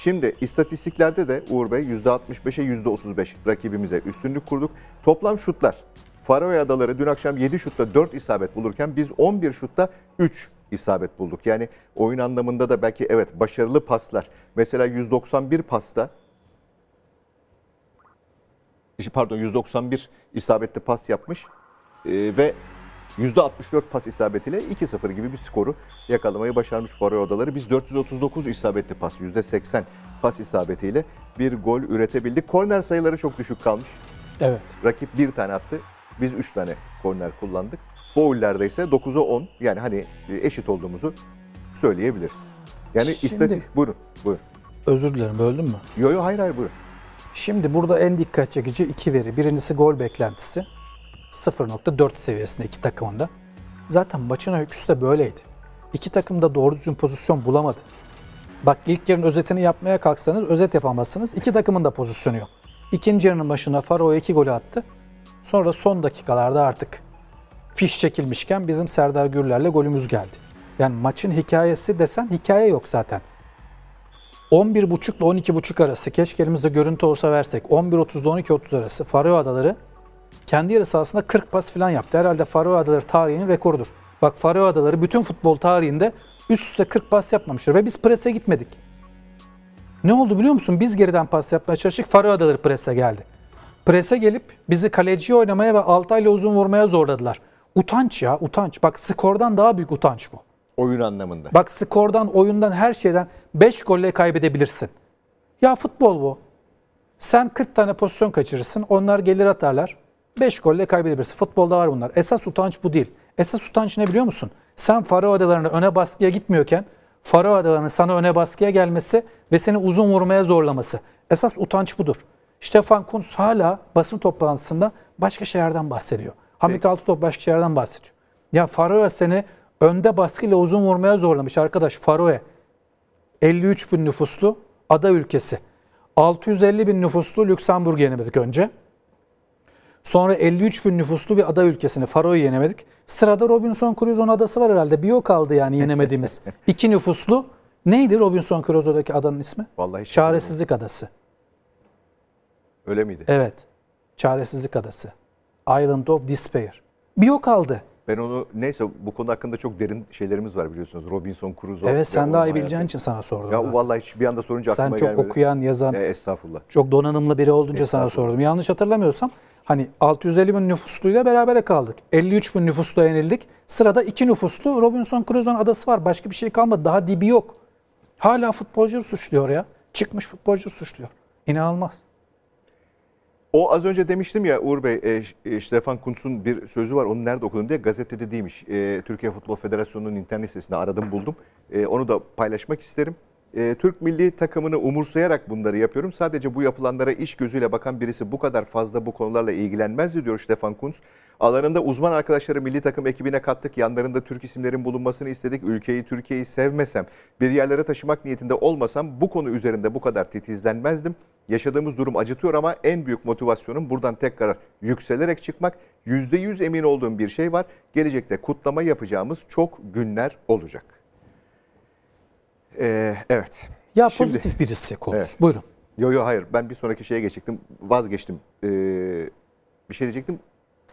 Şimdi istatistiklerde de Uğur Bey %65'e %35 rakibimize üstünlük kurduk. Toplam şutlar. Faroe Adaları dün akşam 7 şutta 4 isabet bulurken biz 11 şutta 3 isabet bulduk. Yani oyun anlamında da belki evet başarılı paslar. Mesela 191 pasta pardon 191 isabetli pas yapmış. Ee, ve %64 pas isabetiyle 2-0 gibi bir skoru yakalamayı başarmış Faroe Odaları. Biz 439 isabetli pas, %80 pas isabetiyle bir gol üretebildik. Korner sayıları çok düşük kalmış. Evet. Rakip bir tane attı. Biz 3 tane korner kullandık. Foul'lerde ise 9'a 10 yani hani e, eşit olduğumuzu söyleyebiliriz. Yani istatistik istatik buyurun, buyurun. Özür dilerim öldüm mü? Yok yok hayır hayır buyurun. Şimdi burada en dikkat çekici iki veri. Birincisi gol beklentisi. 0.4 seviyesinde iki takımında. Zaten maçın öyküsü de böyleydi. İki takım da doğru düzgün pozisyon bulamadı. Bak ilk yarın özetini yapmaya kalksanız özet yapamazsınız. İki takımın da pozisyonu yok. İkinci yarının başına Faro iki golü attı. Sonra son dakikalarda artık fiş çekilmişken bizim Serdar Gürler'le golümüz geldi. Yani maçın hikayesi desen hikaye yok zaten. 11.30 ile 12.30 arası keşke elimizde görüntü olsa versek. 11.30 ile 12.30 arası Faro Adaları kendi yarı sahasında 40 pas falan yaptı. Herhalde Faroe Adaları tarihinin rekorudur. Bak Faroe Adaları bütün futbol tarihinde üst üste 40 pas yapmamıştır ve biz prese gitmedik. Ne oldu biliyor musun? Biz geriden pas yapmaya çalıştık. Faroe Adaları prese geldi. Prese gelip bizi kaleciye oynamaya ve Altay'la uzun vurmaya zorladılar. Utanç ya utanç. Bak skordan daha büyük utanç bu. Oyun anlamında. Bak skordan, oyundan, her şeyden 5 golle kaybedebilirsin. Ya futbol bu. Sen 40 tane pozisyon kaçırırsın. Onlar gelir atarlar. 5 golle kaybedebilirsin. Futbolda var bunlar. Esas utanç bu değil. Esas utanç ne biliyor musun? Sen Faro Adaları'na öne baskıya gitmiyorken Faro Adaları'nın sana öne baskıya gelmesi ve seni uzun vurmaya zorlaması. Esas utanç budur. Stefan Kuntz hala basın toplantısında başka şeylerden bahsediyor. Hamit Altıtop başka şeylerden bahsediyor. Ya Faroe seni önde baskıyla uzun vurmaya zorlamış arkadaş Faroe. 53 bin nüfuslu ada ülkesi. 650 bin nüfuslu Lüksemburg yenilmedik önce. Sonra 53 bin nüfuslu bir ada ülkesini Faroe'yu yenemedik. Sırada Robinson Crusoe adası var herhalde. Bir o kaldı yani yenemediğimiz. İki nüfuslu. Neydi Robinson Crusoe'daki adanın ismi? Vallahi hiç Çaresizlik Adası. Öyle miydi? Evet. Çaresizlik Adası. Island of Despair. Bir o kaldı. Ben onu neyse bu konu hakkında çok derin şeylerimiz var biliyorsunuz. Robinson Crusoe. Evet sen daha iyi bileceğin için sana sordum. Ya ben. vallahi hiç bir anda sorunca sen aklıma gelmedi. Sen çok okuyan, yazan. E, estağfurullah. Çok donanımlı biri olduğunca sana sordum. Yanlış hatırlamıyorsam hani 650 bin nüfusluyla beraber kaldık. 53 bin nüfusla yenildik. Sırada iki nüfuslu Robinson Crusoe adası var. Başka bir şey kalmadı. Daha dibi yok. Hala futbolcu suçluyor ya. Çıkmış futbolcu suçluyor. İnanılmaz. O az önce demiştim ya Uğur Bey, e, e, Stefan Kuntz'un bir sözü var. Onu nerede okudum diye gazetede değilmiş. E, Türkiye Futbol Federasyonu'nun internet sitesinde aradım buldum. E, onu da paylaşmak isterim e, Türk milli takımını umursayarak bunları yapıyorum. Sadece bu yapılanlara iş gözüyle bakan birisi bu kadar fazla bu konularla ilgilenmez diyor Stefan Kunz. Alanında uzman arkadaşları milli takım ekibine kattık. Yanlarında Türk isimlerin bulunmasını istedik. Ülkeyi Türkiye'yi sevmesem, bir yerlere taşımak niyetinde olmasam bu konu üzerinde bu kadar titizlenmezdim. Yaşadığımız durum acıtıyor ama en büyük motivasyonum buradan tekrar yükselerek çıkmak. %100 emin olduğum bir şey var. Gelecekte kutlama yapacağımız çok günler olacak. Ee, evet. Ya Şimdi, pozitif birisi konusu. Evet. Buyurun. Yo yo hayır ben bir sonraki şeye geçecektim. Vazgeçtim. Ee, bir şey diyecektim.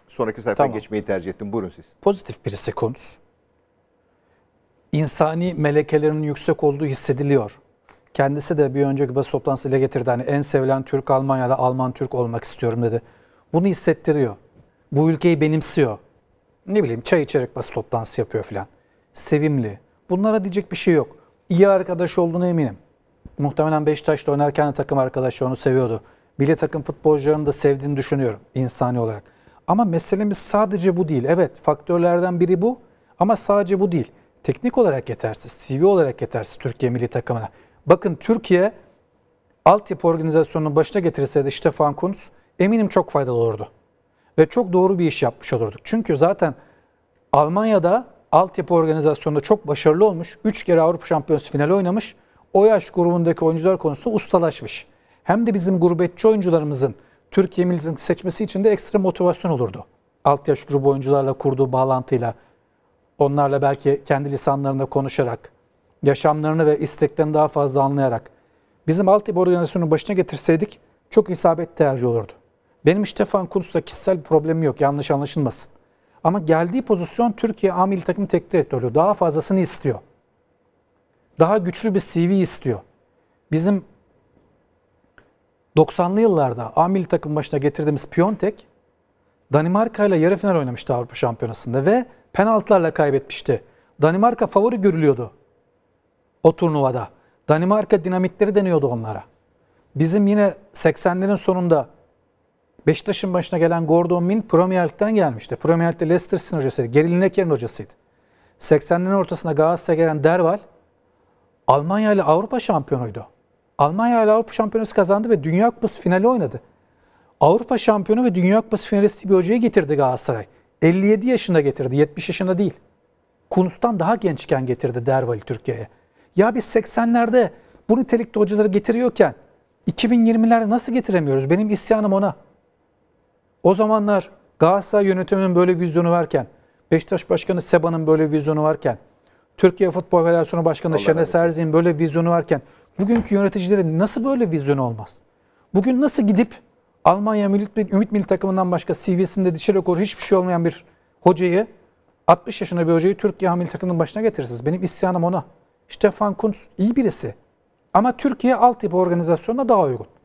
Sonraki sayfaya tamam. geçmeyi tercih ettim. Buyurun siz. Pozitif birisi konusu. İnsani melekelerinin yüksek olduğu hissediliyor. Kendisi de bir önceki basın toplantısı ile getirdi. Hani en sevilen Türk Almanya'da Alman Türk olmak istiyorum dedi. Bunu hissettiriyor. Bu ülkeyi benimsiyor. Ne bileyim çay içerek basın toplantısı yapıyor filan. Sevimli. Bunlara diyecek bir şey yok iyi arkadaş olduğunu eminim. Muhtemelen Beşiktaş'ta oynarken de takım arkadaşı onu seviyordu. Milli takım futbolcularını da sevdiğini düşünüyorum insani olarak. Ama meselemiz sadece bu değil. Evet faktörlerden biri bu ama sadece bu değil. Teknik olarak yetersiz, CV olarak yetersiz Türkiye milli takımına. Bakın Türkiye altyapı organizasyonunun başına getirilseydi Stefan Kuntz eminim çok faydalı olurdu. Ve çok doğru bir iş yapmış olurduk. Çünkü zaten Almanya'da altyapı organizasyonunda çok başarılı olmuş. 3 kere Avrupa Şampiyonası finali oynamış. O yaş grubundaki oyuncular konusunda ustalaşmış. Hem de bizim gurbetçi oyuncularımızın Türkiye milletini seçmesi için de ekstra motivasyon olurdu. Alt yaş grubu oyuncularla kurduğu bağlantıyla, onlarla belki kendi lisanlarında konuşarak, yaşamlarını ve isteklerini daha fazla anlayarak, bizim alt yapı organizasyonunu başına getirseydik çok isabet tercih olurdu. Benim işte Stefan Kuntz'la kişisel bir problemim yok, yanlış anlaşılmasın. Ama geldiği pozisyon Türkiye Amil takım tek direktörlüğü. Daha fazlasını istiyor. Daha güçlü bir CV istiyor. Bizim 90'lı yıllarda Amil takım başına getirdiğimiz Piontek Danimarka ile yarı final oynamıştı Avrupa Şampiyonası'nda ve penaltılarla kaybetmişti. Danimarka favori görülüyordu o turnuvada. Danimarka dinamitleri deniyordu onlara. Bizim yine 80'lerin sonunda Beşiktaş'ın başına gelen Gordon Min Premier Lig'den gelmişti. Premier Leicester Leicester'ın hocasıydı. Gerilin Eker'in hocasıydı. 80'lerin ortasında Galatasaray'a gelen Derval Almanya ile Avrupa şampiyonuydu. Almanya ile Avrupa şampiyonası kazandı ve Dünya Kupası finali oynadı. Avrupa şampiyonu ve Dünya Kupası finalisti bir hocayı getirdi Galatasaray. 57 yaşında getirdi, 70 yaşında değil. Kunus'tan daha gençken getirdi Derval'i Türkiye'ye. Ya biz 80'lerde bu nitelikte hocaları getiriyorken 2020'lerde nasıl getiremiyoruz? Benim isyanım ona. O zamanlar Galatasaray yönetiminin böyle vizyonu varken, Beşiktaş Başkanı Seba'nın böyle vizyonu varken, Türkiye Futbol Federasyonu Başkanı Şener Serzi'nin böyle vizyonu varken, bugünkü yöneticilerin nasıl böyle vizyonu olmaz? Bugün nasıl gidip Almanya Ümit Milli Takımından başka CV'sinde dişe lokoru hiçbir şey olmayan bir hocayı, 60 yaşında bir hocayı Türkiye Milli Takımının başına getirirsiniz. Benim isyanım ona. Stefan Kuntz iyi birisi. Ama Türkiye altyapı organizasyonuna daha uygun.